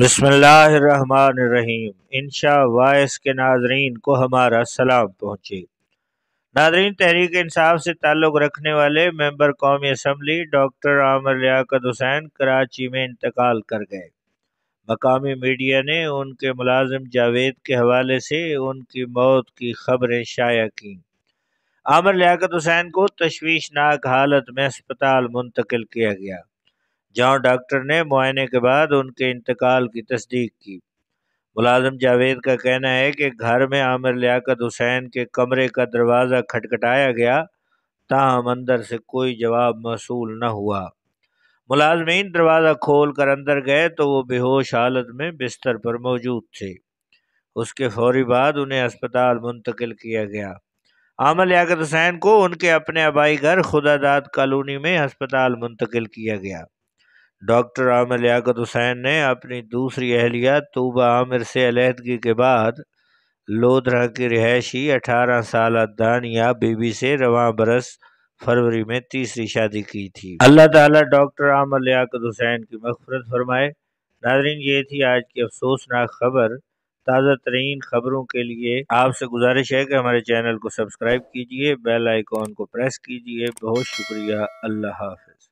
बसमीम इनशा वायस के नाजरीन को हमारा सलाम पहुँचे नाजरीन तहरीक इंसाफ से ताल्लुक़ रखने वाले मेम्बर कौमी असम्बली डॉक्टर आमर लियाकत हुसैन कराची में इंतकाल कर गए मकामी मीडिया ने उनके मुलाजम जावेद के हवाले से उनकी मौत की खबरें शाया कि आमर लियाकत हुसैन को तशवीशनाक हालत में अस्पताल मुंतकिल किया गया जहां डॉक्टर ने मुआयने के बाद उनके इंतकाल की तस्दीक की मुलाजम जावेद का कहना है कि घर में आमिर लियाकत हुसैन के कमरे का दरवाज़ा खटखटाया गया ताहम अंदर से कोई जवाब मौसू न हुआ मुलाजमीन दरवाज़ा खोल कर अंदर गए तो वो बेहोश हालत में बिस्तर पर मौजूद थे उसके फौरी बाद उन्हें अस्पताल मुंतकिल किया गया आमिर लियाकत हुसैन को उनके अपने आबाई घर खुदादाद कॉलोनी में अस्पताल मुंतकिल किया गया डॉक्टर आमिर लियाकत हुसैन ने अपनी दूसरी अहलिया तूबा आमिर से अलहदगी के बाद लोधरा की रिहायशी अठारह साल दानिया बीबी से रवा बरस फरवरी में तीसरी शादी की थी अल्लाह ताला डॉक्टर आमिर लियाकत हुसैन की मफफरत फरमाए नाजरीन ये थी आज की अफसोसनाक खबर ताज़ा तरीन खबरों के लिए आपसे गुजारिश है कि हमारे चैनल को सब्सक्राइब कीजिए बेल आइकॉन को प्रेस कीजिए बहुत शुक्रिया अल्लाह हाफिज़